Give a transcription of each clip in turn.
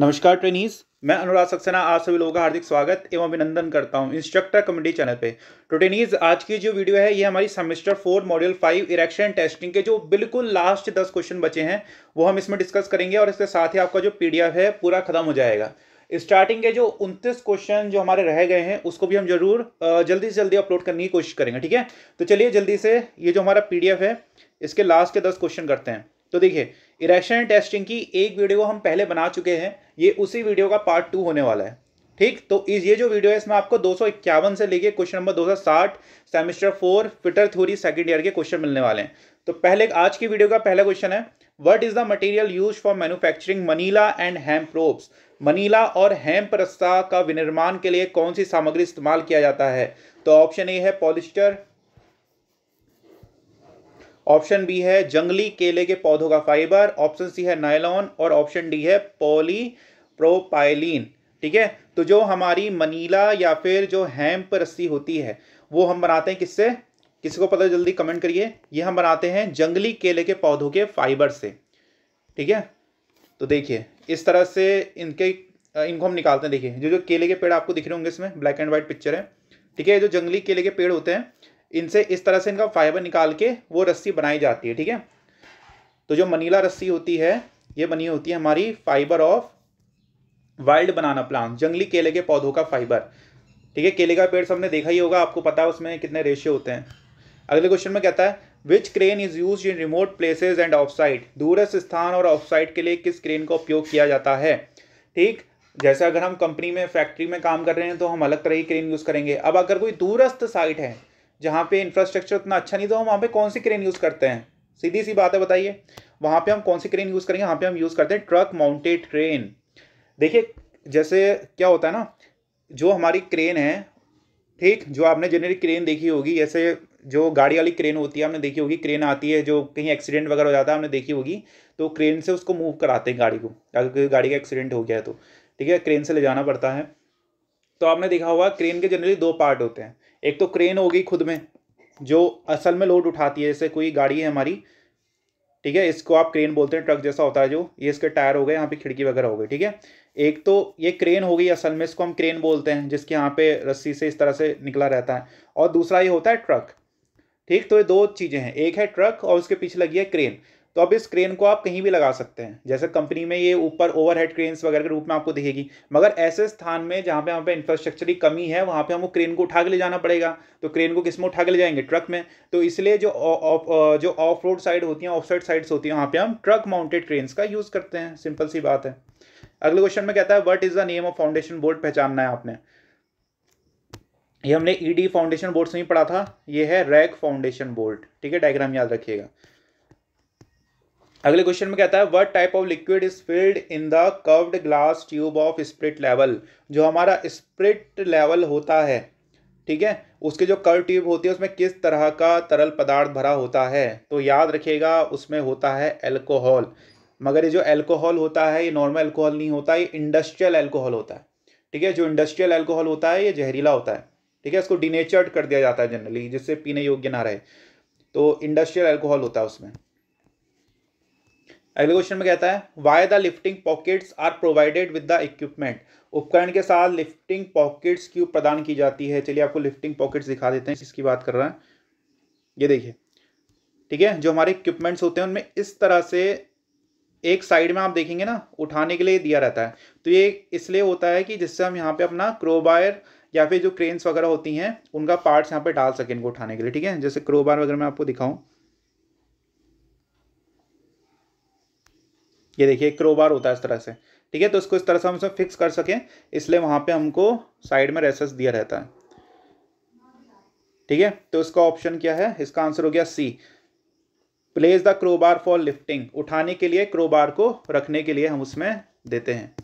नमस्कार ट्रेनीज मैं अनुराग सक्सेना आप सभी लोगों का हार्दिक स्वागत एवं अभिनंदन करता हूं इंस्ट्रक्टर कमेडी चैनल पे तो ट्रेनीज आज की जो वीडियो है ये हमारी semester four module five erection testing के जो बिल्कुल लास्ट दस क्वेश्चन बचे हैं वो हम इसमें डिस्कस करेंगे और इसके साथ ही आपका जो पी है पूरा खत्म हो जाएगा स्टार्टिंग के जो उनतीस क्वेश्चन जो हमारे रह गए हैं उसको भी हम जरूर जल्दी से जल्दी अपलोड करने की कोशिश करेंगे ठीक है तो चलिए जल्दी से ये जो हमारा पी है इसके लास्ट के दस क्वेश्चन करते हैं तो देखिए इरेक्शन टेस्टिंग की एक वीडियो हम पहले बना चुके हैं ये उसी वीडियो का पार्ट टू होने वाला है ठीक तो इस ये जो वीडियो है इसमें आपको दो से लेके question number 260 semester four fitter theory second year के क्वेश्चन मिलने वाले हैं तो पहले आज की वीडियो का पहला क्वेश्चन है what is the material use for manufacturing manila and hemp ropes manila और हेम्प रस्ता का विनिर्माण के लिए कौन सी सामग्री इस्तेमाल किया जाता है तो ऑप्शन ए है पॉलिस्टर ऑप्शन बी है जंगली केले के पौधों का फाइबर ऑप्शन सी है नायलॉन और ऑप्शन डी है पॉली प्रोपाइलिन ठीक है तो जो हमारी मनीला या फिर जो हैम्प रस्सी होती है वो हम बनाते हैं किससे किसी को पता जल्दी कमेंट करिए ये हम बनाते हैं जंगली केले के पौधों के फाइबर से ठीक है तो देखिए इस तरह से इनके इनको हम निकालते हैं देखिए जो जो केले के पेड़ आपको दिख रहे होंगे इसमें ब्लैक एंड व्हाइट पिक्चर है ठीक है जो जंगली केले के पेड़ होते हैं इनसे इस तरह से इनका फाइबर निकाल के वो रस्सी बनाई जाती है ठीक है तो जो मनीला रस्सी होती है ये बनी होती है हमारी fibre of wild banana plant जंगली केले के पौधों का फाइबर ठीक है केले का पेड़ सबने देखा ही होगा आपको पता है उसमें कितने रेशे होते हैं अगले क्वेश्चन में कहता है which crane is use in remote places and off side दूरस्थ स्थान और ऑफ साइड के लिए किस क्रेन का उपयोग किया जाता है ठीक जैसे अगर हम कंपनी में फैक्ट्री में काम कर रहे हैं तो हम अलग तरह की क्रेन यूज़ करेंगे अब अगर कोई दूरस्थ साइट है जहाँ पे इंफ्रास्ट्रक्चर उतना अच्छा नहीं तो हम वहाँ पे कौन सी क्रेन यूज़ करते हैं सीधी सी बात है बताइए वहाँ पे हम कौन सी क्रेन यूज़ करेंगे वहाँ पे हम यूज़ करते हैं ट्रक माउंटेड क्रेन देखिए जैसे क्या होता है ना जो हमारी क्रेन है ठीक जो आपने जनरली क्रेन देखी होगी जैसे जो गाड़ी वाली क्रेन होती है आपने देखी होगी क्रेन आती है जो कहीं एक्सीडेंट वगैरह हो जाता है आपने देखी होगी तो क्रेन से उसको मूव कराते हैं गाड़ी को अगर गाड़ी का एक्सीडेंट हो गया है तो ठीक है क्रेन से ले जाना पड़ता है तो आपने देखा होगा क्रेन के जनरली दो पार्ट होते हैं एक तो क्रेन हो गई खुद में जो असल में लोड उठाती है जैसे कोई गाड़ी है हमारी ठीक है इसको आप क्रेन बोलते हैं ट्रक जैसा होता है जो ये इसके टायर हो गए यहाँ पे खिड़की वगैरह हो गई ठीक है एक तो ये क्रेन हो गई असल में इसको हम क्रेन बोलते हैं जिसके यहाँ पे रस्सी से इस तरह से निकला रहता है और दूसरा ये होता है ट्रक ठीक तो ये दो चीज़ें हैं एक है ट्रक और उसके पीछे लगी है क्रेन तो अब इस क्रेन को आप कहीं भी लगा सकते हैं जैसे कंपनी में ये ऊपर ओवरहेड क्रेन्स वगैरह के रूप में आपको दिखेगी मगर ऐसे स्थान में जहाँ पे हम पे इंफ्रास्ट्रक्चर की कमी है वहाँ पे हमको क्रेन को उठा के ले जाना पड़ेगा तो क्रेन को किस में उठा के ले जाएंगे ट्रक में तो इसलिए जो ऑफ जो ऑफ रोड साइड होती हैं ऑफ साइड साइड्स होती हैं वहाँ पर हम ट्रक माउंटेड क्रेन्स का यूज़ करते हैं सिंपल सी बात है अगले क्वेश्चन में कहता है what is the name of foundation board पहचानना है आपने ये हमने ईडी फाउंडेशन बोर्ड से ही पढ़ा था ये है रैक फाउंडेशन बोर्ड ठीक है डायग्राम याद रखिएगा अगले क्वेश्चन में कहता है what type of liquid is filled in the curved glass tube of spirit level जो हमारा स्प्रिट लेवल होता है ठीक है उसके जो कर्व ट्यूब होती है उसमें किस तरह का तरल पदार्थ भरा होता है तो याद रखिएगा उसमें होता है एल्कोहल मगर ये जो एल्कोहल होता है ये नॉर्मल एल्कोहल नहीं होता ये इंडस्ट्रियल एल्कोहल होता है ठीक है जो इंडस्ट्रियल एल्कोहल होता है ये जहरीला होता है ठीक है इसको डिनेचर्ड कर दिया जाता है जनरली जिससे पीने योग्य ना रहे तो इंडस्ट्रियल एल्कोहल होता है उसमें अगले क्वेश्चन में कहता है why the lifting pockets are provided with the equipment उपकरण के साथ लिफ्टिंग पॉकेट्स क्यों प्रदान की जाती है चलिए आपको लिफ्टिंग पॉकेट्स दिखा देते हैं इसकी बात कर रहा है ये देखिए ठीक है जो हमारे इक्विपमेंट्स होते हैं उनमें इस तरह से एक साइड में आप देखेंगे ना उठाने के लिए दिया रहता है तो ये इसलिए होता है कि जिससे हम यहाँ पे अपना क्रोबायर या फिर जो क्रेन्स वगैरह होती हैं उनका पार्ट्स यहाँ पे डाल सकें इनको उठाने के लिए ठीक है जैसे क्रोबार वगैरह मैं आपको दिखाऊँ ये देखिए क्रोबार होता है इस तरह से ठीक है तो इसको इस तरह से हम इसमें फिक्स कर सकें इसलिए वहाँ पे हमको साइड में रेसेस दिया रहता है ठीक है तो इसका ऑप्शन क्या है इसका आंसर हो गया C place the crowbar for lifting उठाने के लिए क्रोबार को रखने के लिए हम उसमें देते हैं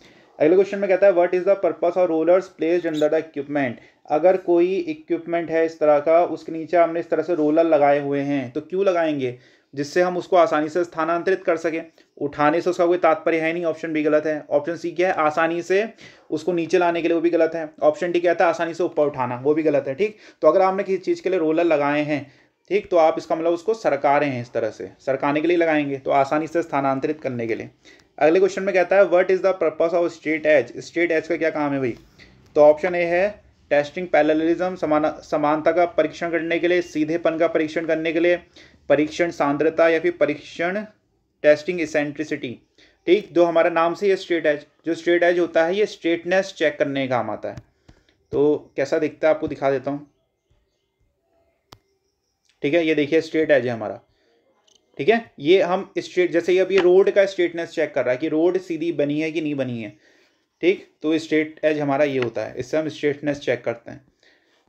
अगले क्वेश्चन में कहता है what is the purpose of rollers placed under the equipment अगर कोई इक्विपमेंट है इस तरह का उसके नीचे हमने इस तरह से रोलर लगाए हुए हैं तो क्यों लगाएंगे जिससे हम उसको आसानी से स्थानांतरित कर सकें उठाने से उसका कोई तात्पर्य है नहीं ऑप्शन बी गलत है ऑप्शन सी क्या है आसानी से उसको नीचे लाने के लिए वो भी गलत है ऑप्शन डी कहता है आसानी से ऊपर उठाना वो भी गलत है ठीक तो अगर आपने किसी चीज़ के लिए रोलर लगाए हैं ठीक तो आप इसका मतलब उसको सरका रहे हैं इस तरह से सरकाने के लिए लगाएंगे तो आसानी से स्थानांतरित करने के लिए अगले क्वेश्चन में कहता है what is the purpose of straight edge straight edge का क्या काम है भाई तो ऑप्शन ए है टेस्टिंग पैरेललिज्म समान समानता का परीक्षण करने के लिए सीधेपन का परीक्षण करने के लिए परीक्षण सांद्रता या फिर परीक्षण टेस्टिंग इसेंट्रिसिटी ठीक जो हमारा नाम से ये स्ट्रेट एज जो स्ट्रेट एज होता है ये स्ट्रेटनेस चेक करने का काम आता है तो कैसा दिखता है आपको दिखा देता हूँ ठीक है ये देखिए स्ट्रेट एज है हमारा ठीक है ये हम स्ट्रेट जैसे ये अब ये रोड का स्ट्रेटनेस चेक कर रहा है कि रोड सीधी बनी है कि नहीं बनी है ठीक तो स्ट्रेट एज हमारा ये होता है इससे हम स्ट्रेटनेस चेक करते हैं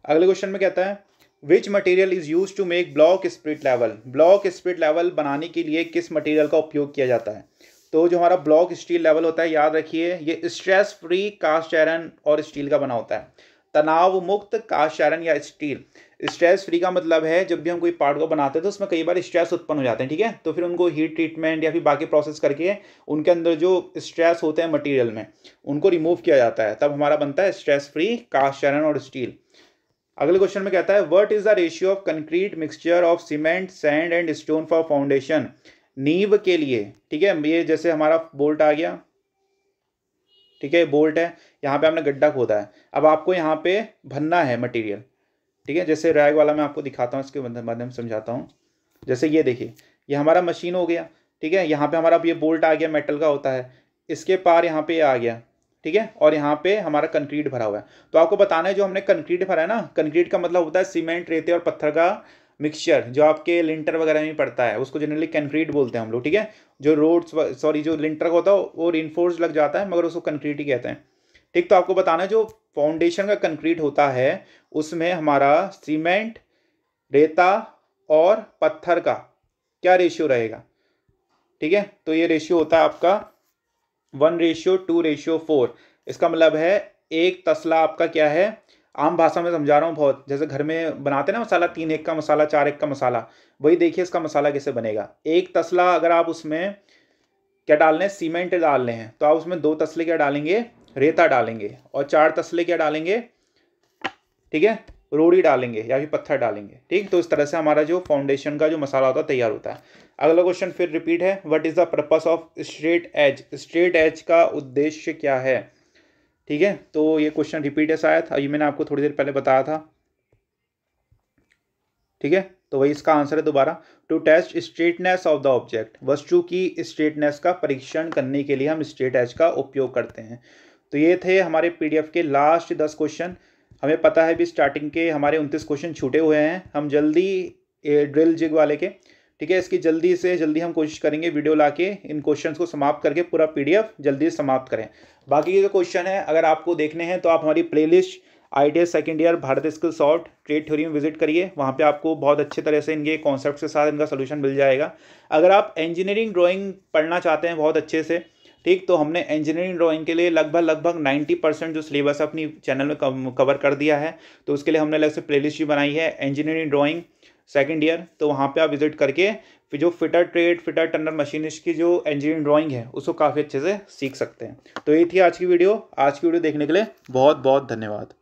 अगले क्वेश्चन में कहता है which material is use to make block spirit level block spirit level बनाने के लिए किस मटेरियल का उपयोग किया जाता है तो जो हमारा ब्लॉक स्टील लेवल होता है याद रखिए ये स्ट्रेस फ्री कास्ट आयरन और स्टील का बना होता है तनाव मुक्त कास्ट आयरन या स्टील स्ट्रेस फ्री का मतलब है जब भी हम कोई पार्ट को बनाते हैं तो उसमें कई बार स्ट्रेस उत्पन्न हो जाते हैं ठीक है तो फिर उनको हीट ट्रीटमेंट या फिर बाकी प्रोसेस करके उनके अंदर जो स्ट्रेस होते हैं मटेरियल में उनको रिमूव किया जाता है तब हमारा बनता है स्ट्रेस फ्री कास्ट आयरन और स्टील अगले क्वेश्चन में कहता है what is the ratio of concrete mixture of cement sand and stone for foundation नींव के लिए ठीक है ये जैसे हमारा बोल्ट आ गया ठीक है बोल्ट है यहाँ पे आपने गड्ढा खोदा है अब आपको यहाँ पे भरना है मटेरियल ठीक है जैसे रैग वाला मैं आपको दिखाता हूँ इसके माध्यम समझाता हूँ जैसे ये देखिए ये हमारा मशीन हो गया ठीक है यहाँ पे हमारा अब ये बोल्ट आ गया मेटल का होता है इसके पार यहाँ पे आ गया ठीक है और यहाँ पे हमारा कंक्रीट भरा हुआ है तो आपको बताना है जो हमने कंक्रीट भरा है ना कंक्रीट का मतलब होता है सीमेंट रेते और पत्थर का मिक्सचर जो आपके लिंटर वगैरह में पड़ता है उसको जनरली कंक्रीट बोलते हैं हम लोग ठीक है जो रोड सॉरी जो लिंटर का होता है वो रिनफोर्स लग जाता है मगर उसको कंक्रीट ही कहते हैं ठीक तो आपको बताना है जो फाउंडेशन का कंक्रीट होता है उसमें हमारा सीमेंट रेता और पत्थर का क्या रेशियो रहेगा ठीक है तो ये रेशियो होता है आपका one ratio two ratio four इसका मतलब है एक तसला आपका क्या है आम भाषा में समझा रहा हूँ बहुत जैसे घर में बनाते ना मसाला तीन एक का मसाला चार एक का मसाला वही देखिए इसका मसाला कैसे बनेगा एक तसला अगर आप उसमें क्या डालने हैं सीमेंट डालने हैं तो आप उसमें दो तसले क्या डालेंगे रेता डालेंगे और चार तसले क्या डालेंगे ठीक है रोड़ी डालेंगे या फिर पत्थर डालेंगे ठीक तो इस तरह से हमारा जो फाउंडेशन का जो मसाला होता है तैयार होता है अगला क्वेश्चन फिर रिपीट है what is the purpose of straight edge straight edge का उद्देश्य क्या है ठीक है तो ये क्वेश्चन रिपीट है शायद अभी मैंने आपको थोड़ी देर पहले बताया था ठीक है तो वही इसका आंसर है दोबारा to test straightness of the object वस्तु की स्ट्रेटनेस का परीक्षण करने के लिए हम स्ट्रेट एज का उपयोग करते हैं तो ये थे हमारे पी के लास्ट दस क्वेश्चन हमें पता है भी स्टार्टिंग के हमारे उनतीस क्वेश्चन छूटे हुए हैं हम जल्दी ड्रिल जिग वाले के ठीक है इसकी जल्दी से जल्दी हम कोशिश करेंगे वीडियो ला के इन क्वेश्चन को समाप्त करके पूरा पी जल्दी समाप्त करें बाकी के जो क्वेश्चन है अगर आपको देखने हैं तो आप हमारी प्ले I T second year Bharat skill soft trade theory में विजिट करिए वहाँ पे आपको बहुत अच्छे तरह से इनके कॉन्सेप्ट के साथ इनका सोल्यूशन मिल जाएगा अगर आप इंजीनियरिंग ड्राइंग पढ़ना चाहते हैं बहुत अच्छे से ठीक तो हमने इंजीनियरिंग ड्राइंग के लिए लगभग लगभग नाइन्टी परसेंट जो सिलेबस अपनी चैनल में कवर कर दिया है तो उसके लिए हमने अलग से प्ले भी बनाई है इंजीनियरिंग ड्राॅइंग सेकेंड ईयर तो वहाँ पे आप विजिट करके फिर जो fitter trade fitter turner machinist की जो इंजीनियरिंग ड्राइंग है उसको काफ़ी अच्छे से सीख सकते हैं तो ये थी आज की वीडियो आज की वीडियो देखने के लिए बहुत बहुत धन्यवाद